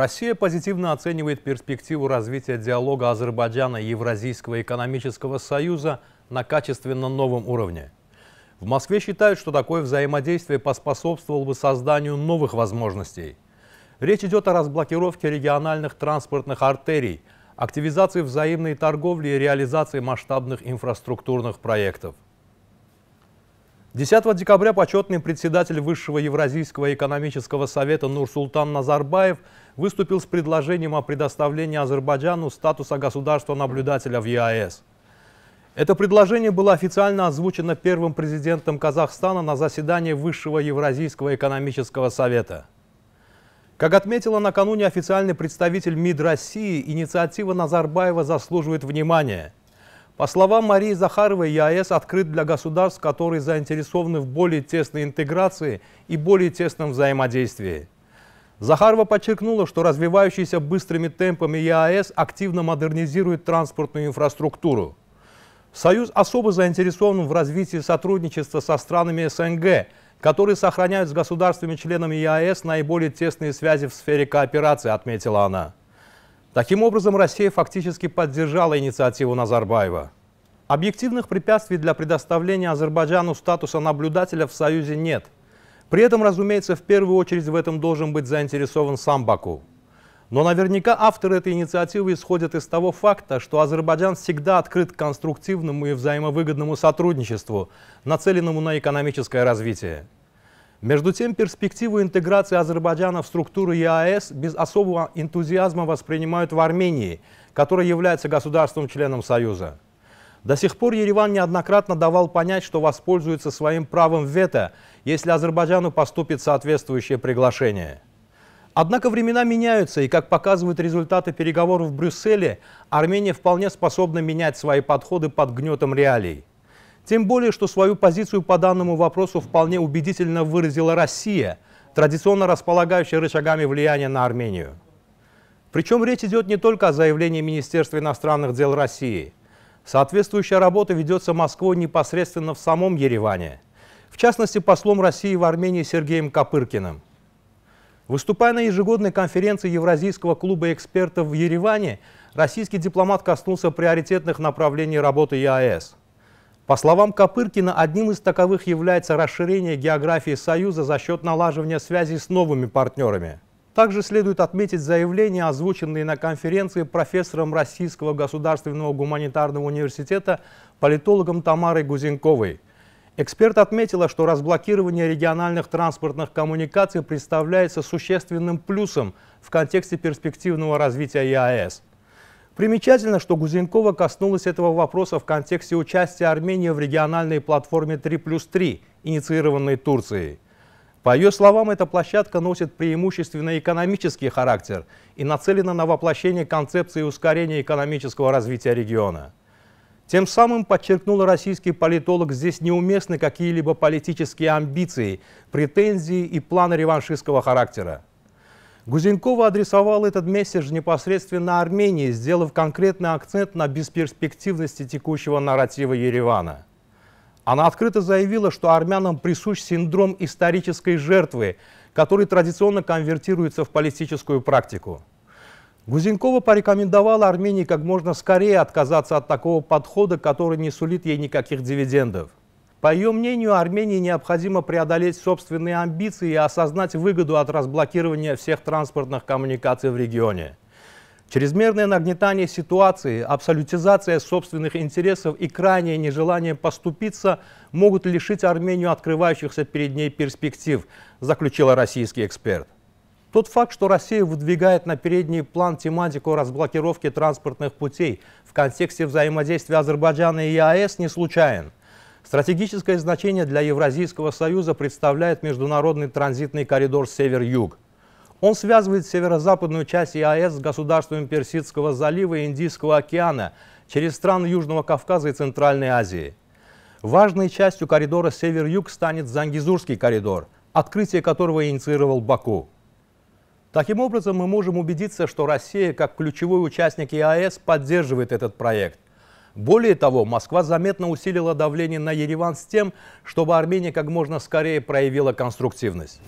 Россия позитивно оценивает перспективу развития диалога Азербайджана и Евразийского экономического союза на качественно новом уровне. В Москве считают, что такое взаимодействие поспособствовало бы созданию новых возможностей. Речь идет о разблокировке региональных транспортных артерий, активизации взаимной торговли и реализации масштабных инфраструктурных проектов – 10 декабря почетный председатель Высшего Евразийского экономического совета Нурсултан Назарбаев выступил с предложением о предоставлении Азербайджану статуса государства-наблюдателя в ЕАЭС. Это предложение было официально озвучено первым президентом Казахстана на заседании Высшего Евразийского экономического совета. Как отметила накануне официальный представитель МИД России, инициатива Назарбаева заслуживает внимания – по словам Марии Захаровой, ЕАЭС открыт для государств, которые заинтересованы в более тесной интеграции и более тесном взаимодействии. Захарова подчеркнула, что развивающийся быстрыми темпами ЕАЭС активно модернизирует транспортную инфраструктуру. Союз особо заинтересован в развитии сотрудничества со странами СНГ, которые сохраняют с государствами-членами ЕАЭС наиболее тесные связи в сфере кооперации, отметила она. Таким образом, Россия фактически поддержала инициативу Назарбаева. Объективных препятствий для предоставления Азербайджану статуса наблюдателя в Союзе нет. При этом, разумеется, в первую очередь в этом должен быть заинтересован сам Баку. Но наверняка авторы этой инициативы исходят из того факта, что Азербайджан всегда открыт к конструктивному и взаимовыгодному сотрудничеству, нацеленному на экономическое развитие. Между тем, перспективу интеграции Азербайджана в структуру ЕАЭС без особого энтузиазма воспринимают в Армении, которая является государством-членом Союза. До сих пор Ереван неоднократно давал понять, что воспользуется своим правом вето, если Азербайджану поступит соответствующее приглашение. Однако времена меняются, и, как показывают результаты переговоров в Брюсселе, Армения вполне способна менять свои подходы под гнетом реалий. Тем более, что свою позицию по данному вопросу вполне убедительно выразила Россия, традиционно располагающая рычагами влияния на Армению. Причем речь идет не только о заявлении Министерства иностранных дел России. Соответствующая работа ведется Москвой непосредственно в самом Ереване, в частности послом России в Армении Сергеем Копыркиным. Выступая на ежегодной конференции Евразийского клуба экспертов в Ереване, российский дипломат коснулся приоритетных направлений работы ЕАЭС – по словам Копыркина, одним из таковых является расширение географии Союза за счет налаживания связей с новыми партнерами. Также следует отметить заявление, озвученное на конференции профессором Российского государственного гуманитарного университета политологом Тамарой Гузенковой. Эксперт отметила, что разблокирование региональных транспортных коммуникаций представляется существенным плюсом в контексте перспективного развития ЕАЭС – Примечательно, что Гузенкова коснулась этого вопроса в контексте участия Армении в региональной платформе 3 плюс 3, инициированной Турцией. По ее словам, эта площадка носит преимущественно экономический характер и нацелена на воплощение концепции ускорения экономического развития региона. Тем самым, подчеркнул российский политолог, здесь неуместны какие-либо политические амбиции, претензии и планы реваншистского характера. Гузенкова адресовал этот месседж непосредственно Армении, сделав конкретный акцент на бесперспективности текущего нарратива Еревана. Она открыто заявила, что армянам присущ синдром исторической жертвы, который традиционно конвертируется в политическую практику. Гузенкова порекомендовала Армении как можно скорее отказаться от такого подхода, который не сулит ей никаких дивидендов. По ее мнению, Армении необходимо преодолеть собственные амбиции и осознать выгоду от разблокирования всех транспортных коммуникаций в регионе. Чрезмерное нагнетание ситуации, абсолютизация собственных интересов и крайнее нежелание поступиться могут лишить Армению открывающихся перед ней перспектив, заключила российский эксперт. Тот факт, что Россия выдвигает на передний план тематику разблокировки транспортных путей в контексте взаимодействия Азербайджана и АЭС, не случайен – Стратегическое значение для Евразийского союза представляет международный транзитный коридор «Север-Юг». Он связывает северо-западную часть ЕАЭС с государствами Персидского залива и Индийского океана через страны Южного Кавказа и Центральной Азии. Важной частью коридора «Север-Юг» станет Зангизурский коридор, открытие которого инициировал Баку. Таким образом, мы можем убедиться, что Россия, как ключевой участник ЕАЭС, поддерживает этот проект. Более того, Москва заметно усилила давление на Ереван с тем, чтобы Армения как можно скорее проявила конструктивность.